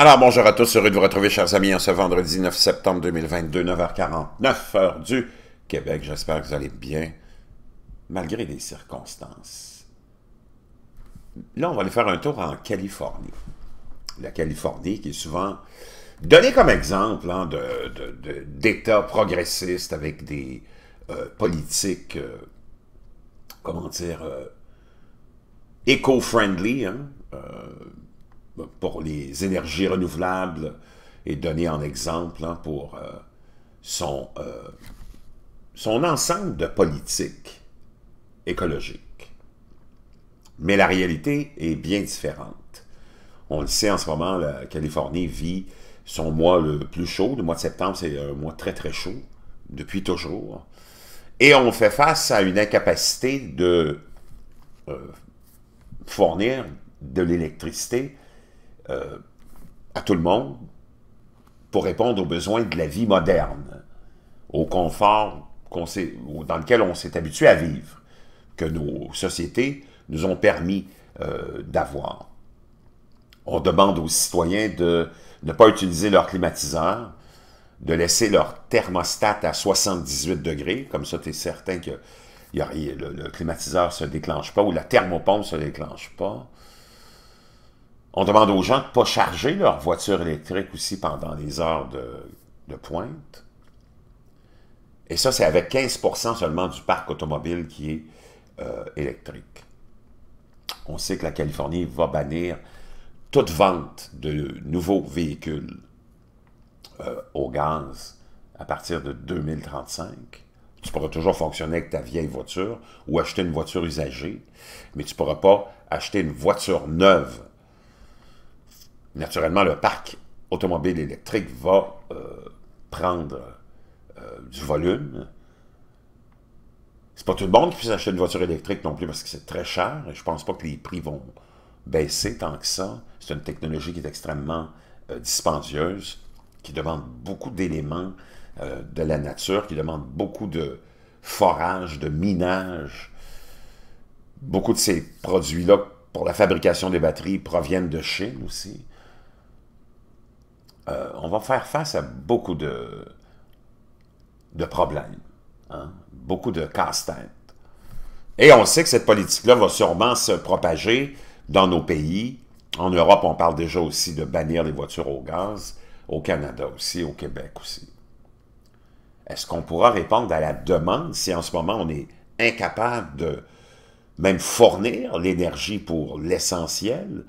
Alors, bonjour à tous, heureux de vous retrouver, chers amis, en ce vendredi 9 septembre 2022, 9h49, heure du Québec. J'espère que vous allez bien, malgré les circonstances. Là, on va aller faire un tour en Californie. La Californie qui est souvent donnée comme exemple hein, d'État progressiste avec des euh, politiques, euh, comment dire, euh, éco-friendly, hein, pour les énergies renouvelables et donné en exemple hein, pour euh, son, euh, son ensemble de politiques écologiques. Mais la réalité est bien différente. On le sait en ce moment, la Californie vit son mois le plus chaud. Le mois de septembre, c'est un mois très très chaud, depuis toujours. Et on fait face à une incapacité de euh, fournir de l'électricité euh, à tout le monde pour répondre aux besoins de la vie moderne, au confort dans lequel on s'est habitué à vivre, que nos sociétés nous ont permis euh, d'avoir. On demande aux citoyens de ne pas utiliser leur climatiseur, de laisser leur thermostat à 78 degrés, comme ça tu es certain que le, climatiseur ne se déclenche pas ou la thermopompe ne se déclenche pas. On demande aux gens de ne pas charger leur voiture électrique aussi pendant les heures de, pointe. Et ça, c'est avec 15 seulement du parc automobile qui est euh, électrique. On sait que la Californie va bannir toute vente de nouveaux véhicules euh, au gaz à partir de 2035. Tu pourras toujours fonctionner avec ta vieille voiture ou acheter une voiture usagée, mais tu ne pourras pas acheter une voiture neuve naturellement, le parc automobile électrique va euh, prendre euh, du volume. C'est pas tout le monde qui puisse acheter une voiture électrique non plus parce que c'est très cher et je pense pas que les prix vont baisser tant que ça. C'est une technologie qui est extrêmement euh, dispendieuse, qui demande beaucoup d'éléments de la nature, qui demande beaucoup de forage, de minage. Beaucoup de ces produits-là pour la fabrication des batteries proviennent de Chine aussi. Euh, on va faire face à beaucoup de, problèmes, hein, beaucoup de casse-tête. Et on sait que cette politique-là va sûrement se propager dans nos pays. En Europe, on parle déjà aussi de bannir les voitures au gaz, au Canada aussi, au Québec aussi. Est-ce qu'on pourra répondre à la demande si en ce moment on est incapable de même fournir l'énergie pour l'essentiel?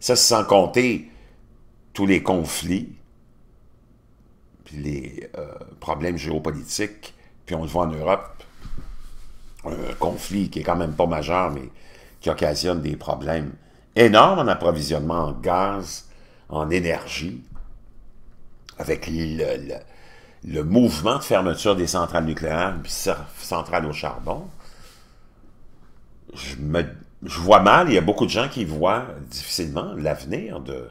Ça, sans compter tous les conflits les euh, problèmes géopolitiques, puis on le voit en Europe, un conflit qui est quand même pas majeur, mais qui occasionne des problèmes énormes en approvisionnement en gaz, en énergie, avec le, le, mouvement de fermeture des centrales nucléaires, puis centrales au charbon. je vois mal, il y a beaucoup de gens qui voient difficilement l'avenir de,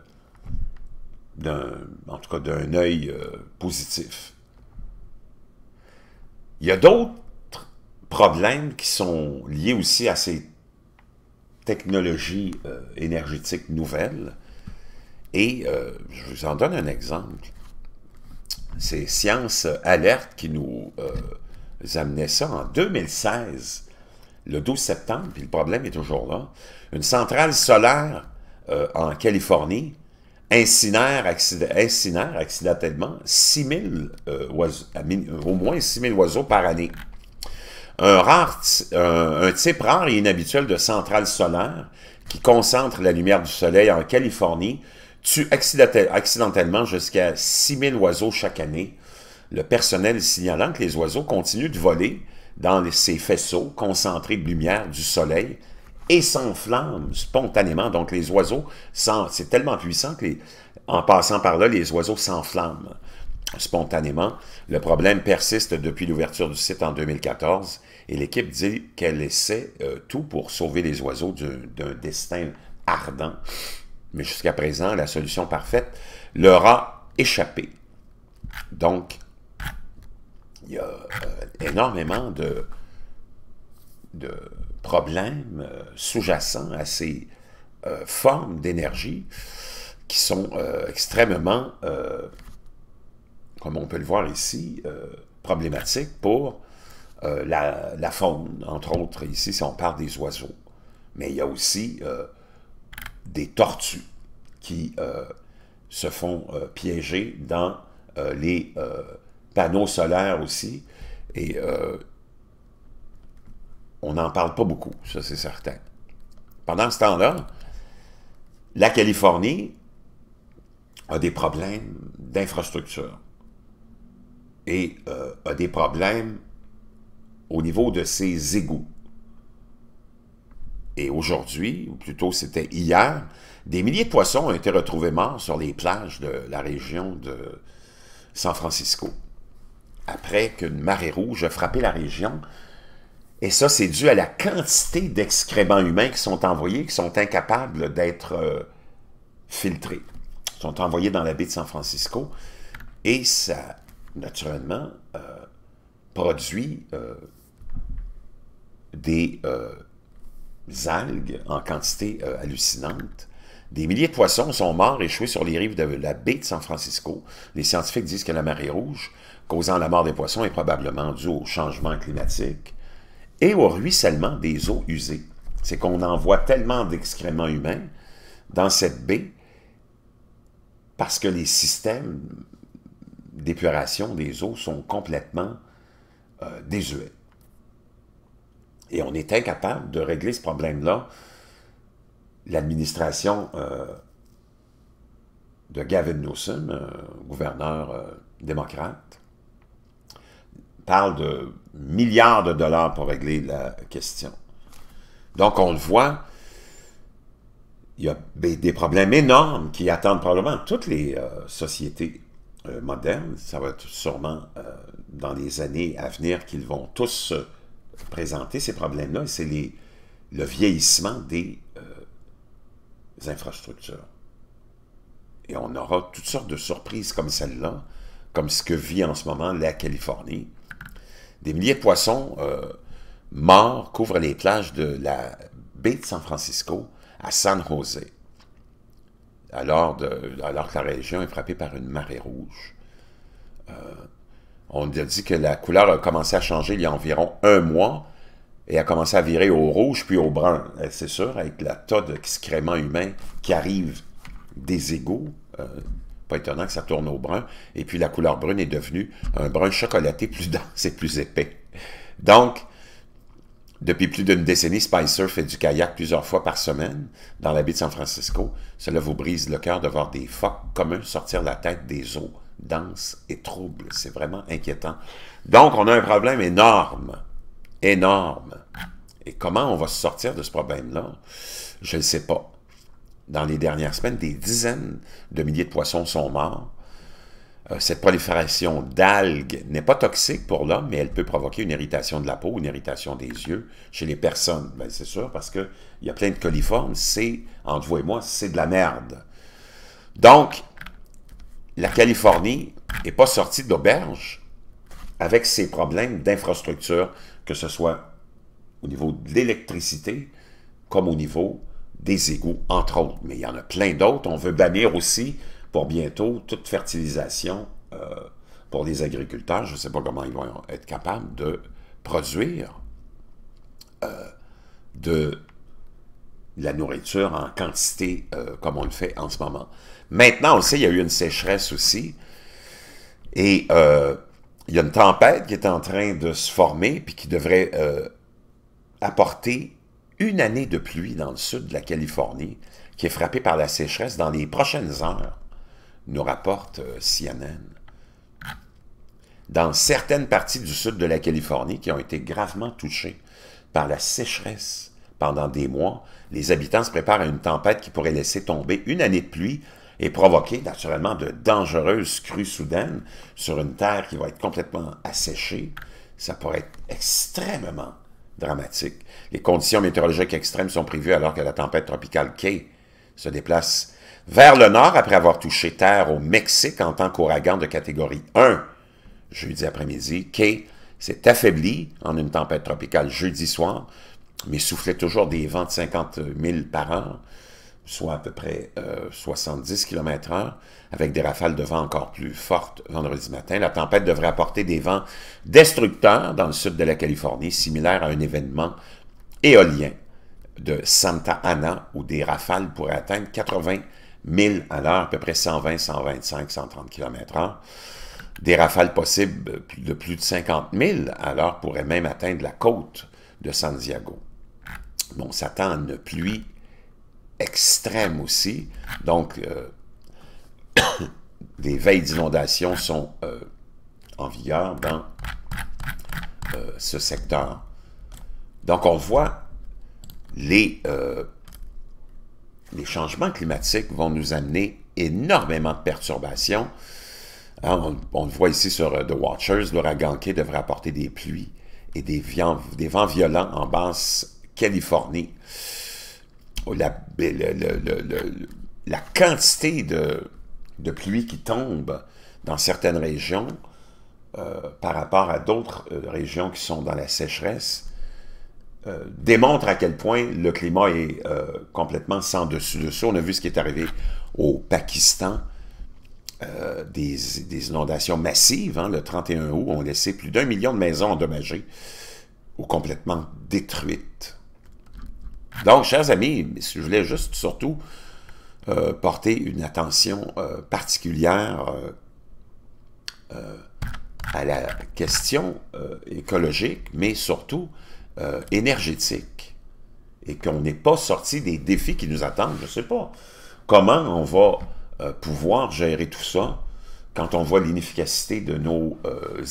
en tout cas d'un œil euh, positif. Il y a d'autres problèmes qui sont liés aussi à ces technologies euh, énergétiques nouvelles. Et euh, je vous en donne un exemple. C'est Science Alerte qui nous amenait ça en 2016, le 12 septembre, puis le problème est toujours là. Une centrale solaire en Californie incinère, accidentellement 6 000, euh, au moins 6 000 oiseaux par année. Un, rare, un, type rare et inhabituel de centrale solaire qui concentre la lumière du soleil en Californie tue accidentellement jusqu'à 6 000 oiseaux chaque année, le personnel signalant que les oiseaux continuent de voler dans ces faisceaux concentrés de lumière du soleil et s'enflamme spontanément. Donc les oiseaux, c'est tellement puissant que en passant par là, les oiseaux s'enflamment spontanément. Le problème persiste depuis l'ouverture du site en 2014 et l'équipe dit qu'elle essaie euh, tout pour sauver les oiseaux d'un destin ardent. Mais jusqu'à présent, la solution parfaite leur a échappé. Donc, il y a euh, énormément de, euh, sous jacent à ces euh, formes d'énergie qui sont euh, extrêmement, comme on peut le voir ici, problématiques pour la, faune, entre autres ici si on parle des oiseaux. Mais il y a aussi des tortues qui se font piéger dans les panneaux solaires aussi. Et on n'en parle pas beaucoup, ça c'est certain. Pendant ce temps-là, la Californie a des problèmes d'infrastructure et euh, a des problèmes au niveau de ses égouts. Et aujourd'hui, ou plutôt c'était hier, des milliers de poissons ont été retrouvés morts sur les plages de la région de San Francisco, après qu'une marée rouge a frappé la région et ça, c'est dû à la quantité d'excréments humains qui sont envoyés, qui sont incapables d'être euh, filtrés. Ils sont envoyés dans la baie de San Francisco. Et ça, naturellement, euh, produit euh, des algues en quantité hallucinante. Des milliers de poissons sont morts échoués sur les rives de la baie de San Francisco. Les scientifiques disent que la marée rouge causant la mort des poissons est probablement due au changement climatique et au ruissellement des eaux usées. C'est qu'on envoie tellement d'excréments humains dans cette baie parce que les systèmes d'épuration des eaux sont complètement euh, désuets. Et on est incapable de régler ce problème-là. L'administration euh, de Gavin Newsom, euh, gouverneur démocrate, parle de milliards de dollars pour régler la question. Donc, on le voit, il y a des problèmes énormes qui attendent probablement toutes les euh, sociétés euh, modernes. Ça va être sûrement euh, dans les années à venir qu'ils vont tous présenter ces problèmes-là. C'est le vieillissement des infrastructures. Et on aura toutes sortes de surprises comme celle-là, comme ce que vit en ce moment la Californie, des milliers de poissons euh, morts couvrent les plages de la baie de San Francisco à San José. alors, alors que la région est frappée par une marée rouge. Euh, on a dit que la couleur a commencé à changer il y a environ un mois et a commencé à virer au rouge puis au brun. C'est sûr, avec la tas d'excréments humains qui arrivent des égaux, pas étonnant que ça tourne au brun. Et puis la couleur brune est devenue un brun chocolaté plus dense et plus épais. Donc, depuis plus d'une décennie, Spicer fait du kayak plusieurs fois par semaine dans la baie de San Francisco. Cela vous brise le cœur de voir des phoques communs sortir la tête des eaux denses et troubles. C'est vraiment inquiétant. Donc, on a un problème énorme. Énorme. Et comment on va se sortir de ce problème-là? Je ne sais pas dans les dernières semaines, des dizaines de milliers de poissons sont morts. Euh, cette prolifération d'algues n'est pas toxique pour l'homme, mais elle peut provoquer une irritation de la peau, une irritation des yeux chez les personnes. Ben, c'est sûr, parce qu'il y a plein de coliformes, c'est, entre vous et moi, c'est de la merde. Donc, la Californie n'est pas sortie d'auberge avec ses problèmes d'infrastructure, que ce soit au niveau de l'électricité comme au niveau des égouts, entre autres. Mais il y en a plein d'autres. On veut bannir aussi, pour bientôt, toute fertilisation euh, pour les agriculteurs. Je ne sais pas comment ils vont être capables de produire euh, de la nourriture en quantité euh, comme on le fait en ce moment. Maintenant, on sait, il y a eu une sécheresse aussi. Et il y a une tempête qui est en train de se former puis qui devrait apporter une année de pluie dans le sud de la Californie, qui est frappée par la sécheresse dans les prochaines heures, nous rapporte euh, CNN. Dans certaines parties du sud de la Californie qui ont été gravement touchées par la sécheresse pendant des mois, les habitants se préparent à une tempête qui pourrait laisser tomber une année de pluie et provoquer naturellement de dangereuses crues soudaines sur une terre qui va être complètement asséchée. Ça pourrait être extrêmement dramatique. Les conditions météorologiques extrêmes sont prévues alors que la tempête tropicale K se déplace vers le nord après avoir touché terre au Mexique en tant qu'ouragan de catégorie 1. Jeudi après-midi, K s'est affaibli en une tempête tropicale jeudi soir, mais soufflait toujours des vents de 50 000 par an soit à peu près 70 euh, km/h, avec des rafales de vent encore plus fortes vendredi matin. La tempête devrait apporter des vents destructeurs dans le sud de la Californie, similaire à un événement éolien de Santa Ana, où des rafales pourraient atteindre 80 000 à l'heure, à peu près 120, 125, 130 km/h. Des rafales possibles de plus de 50 000 à l'heure pourraient même atteindre la côte de San Diego. Bon, ça s'attend à une pluie extrême aussi. Donc, euh, des veilles d'inondation sont euh, en vigueur dans euh, ce secteur. Donc, on voit les, les changements climatiques vont nous amener énormément de perturbations. Hein, on, le voit ici sur The Watchers, l'ouragan qui devrait apporter des pluies et des vents violents en basse Californie la, quantité de, pluie qui tombe dans certaines régions euh, par rapport à d'autres euh, régions qui sont dans la sécheresse euh, démontre à quel point le climat est complètement sans dessus-dessous. On a vu ce qui est arrivé au Pakistan, des, inondations massives, hein. le 31 août, ont laissé plus d'un million de maisons endommagées ou complètement détruites. Donc, chers amis, je voulais juste surtout euh, porter une attention euh, particulière euh, euh, à la question écologique, mais surtout énergétique. Et qu'on n'est pas sorti des défis qui nous attendent, je ne sais pas. Comment on va pouvoir gérer tout ça quand on voit l'inefficacité de nos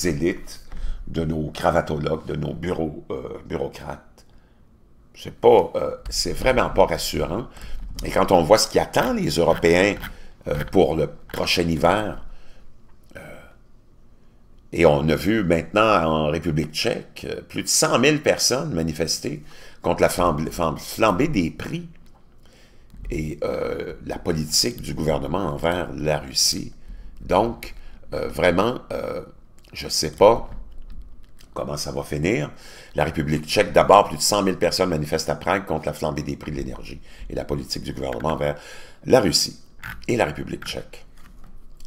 élites, de nos cravatologues, de nos bureaux, bureaucrates, c'est pas, euh, c'est vraiment pas rassurant. Et quand on voit ce qui attend les Européens euh, pour le prochain hiver, euh, et on a vu maintenant en République tchèque plus de 100 000 personnes manifester contre la flambée, flambée des prix et la politique du gouvernement envers la Russie. Donc, vraiment, je ne sais pas comment ça va finir. La République tchèque, d'abord, plus de 100 000 personnes manifestent à Prague contre la flambée des prix de l'énergie et la politique du gouvernement envers la Russie et la République tchèque.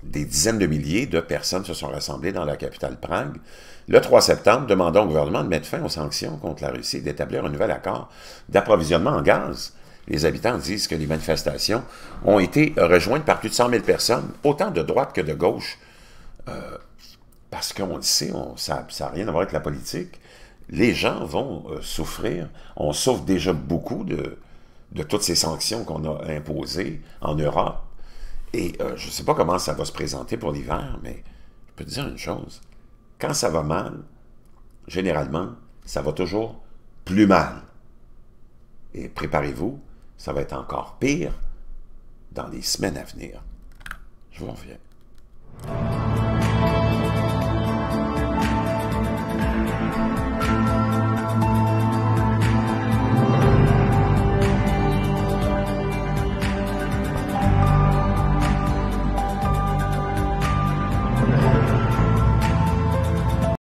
Des dizaines de milliers de personnes se sont rassemblées dans la capitale Prague le 3 septembre, demandant au gouvernement de mettre fin aux sanctions contre la Russie et d'établir un nouvel accord d'approvisionnement en gaz. Les habitants disent que les manifestations ont été rejointes par plus de 100 000 personnes, autant de droite que de gauche, euh, parce qu'on le sait, ça n'a rien à voir avec la politique, les gens vont euh, souffrir. On souffre déjà beaucoup de, toutes ces sanctions qu'on a imposées en Europe. Et euh, je ne sais pas comment ça va se présenter pour l'hiver, mais je peux te dire une chose. Quand ça va mal, généralement, ça va toujours plus mal. Et préparez-vous, ça va être encore pire dans les semaines à venir. Je vous reviens.